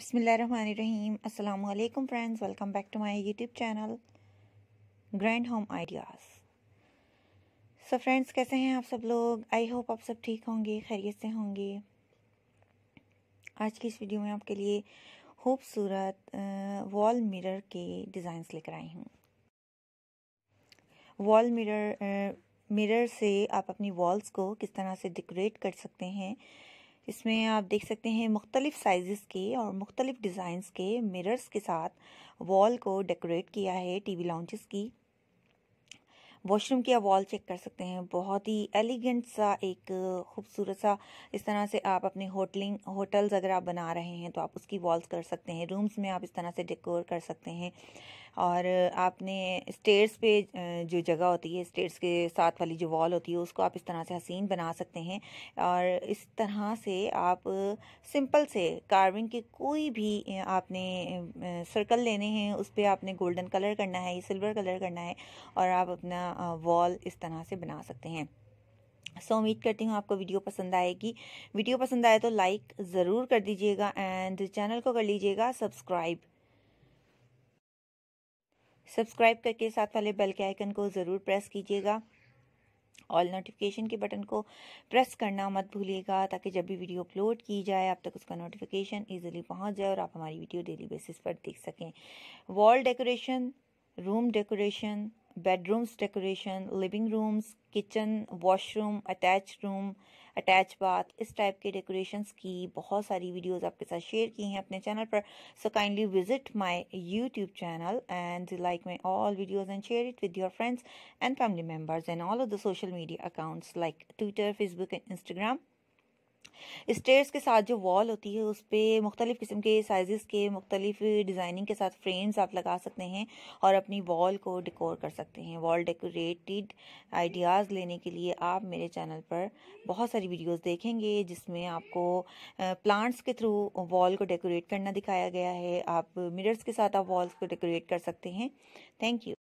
बसमीम अल्लाम friends welcome back to my YouTube channel grand home ideas so friends कैसे हैं आप सब लोग आई होप आप सब ठीक होंगे खैरियत से होंगे आज की इस वीडियो में आपके लिए खूबसूरत वॉल मिरर के डिज़ाइंस लेकर आई हूँ वॉल मिरर मिरर से आप अपनी वॉल्स को किस तरह से डेकोरेट कर सकते हैं इसमें आप देख सकते हैं मुख्तलिफ साइज़ के और मुख्तलिफ डिज़ाइंस के मिरर्स के साथ वॉल को डेकोरेट किया है टीवी लॉन्चेस की वॉशरूम की आप वॉल चेक कर सकते हैं बहुत ही एलिगेंट सा एक खूबसूरत सा इस तरह से आप अपने होटलिंग होटल्स अगर आप बना रहे हैं तो आप उसकी वॉल्स कर सकते हैं रूम्स में आप इस तरह से डेकोर कर सकते हैं और आपने स्टेयर्स पे जो जगह होती है स्टेयर्स के साथ वाली जो वॉल होती है उसको आप इस तरह से हसीन बना सकते हैं और इस तरह से आप सिंपल से कार्विंग के कोई भी आपने सर्कल लेने हैं उस पर आपने गोल्डन कलर करना है या सिल्वर कलर करना है और आप अपना वॉल इस तरह से बना सकते हैं सो so, उम्मीद करती हूँ आपको वीडियो पसंद आएगी वीडियो पसंद आए तो लाइक ज़रूर कर दीजिएगा एंड चैनल को कर लीजिएगा सब्सक्राइब सब्सक्राइब करके साथ वाले बेल के आइकन को ज़रूर प्रेस कीजिएगा ऑल नोटिफिकेशन के बटन को प्रेस करना मत भूलिएगा ताकि जब भी वीडियो अपलोड की जाए आप तक उसका नोटिफिकेशन ईजिली पहुंच जाए और आप हमारी वीडियो डेली बेसिस पर देख सकें wall decoration room decoration bedrooms decoration living rooms kitchen washroom attached room attach bath इस टाइप के डेकोरेशन की बहुत सारी वीडियोज़ आपके साथ शेयर की हैं अपने चैनल पर so kindly visit my YouTube channel and like my all videos and share it with your friends and family members and all of the social media accounts like Twitter Facebook and Instagram stairs के साथ जो wall होती है उस पर मुख्तलिफ़ किस्म के साइज़ के मुख्तलिफ डिज़ाइनिंग के साथ फ्रेम्स आप लगा सकते हैं और अपनी वॉल को डिकोर कर सकते हैं वॉल डेकोरेटेड आइडियाज़ लेने के लिए आप मेरे चैनल पर बहुत सारी वीडियोस देखेंगे जिसमें आपको प्लांट्स के थ्रू वॉल को डेकोरेट करना दिखाया गया है आप मिरर्स के साथ आप वॉल्स को डेकोरेट कर सकते हैं थैंक यू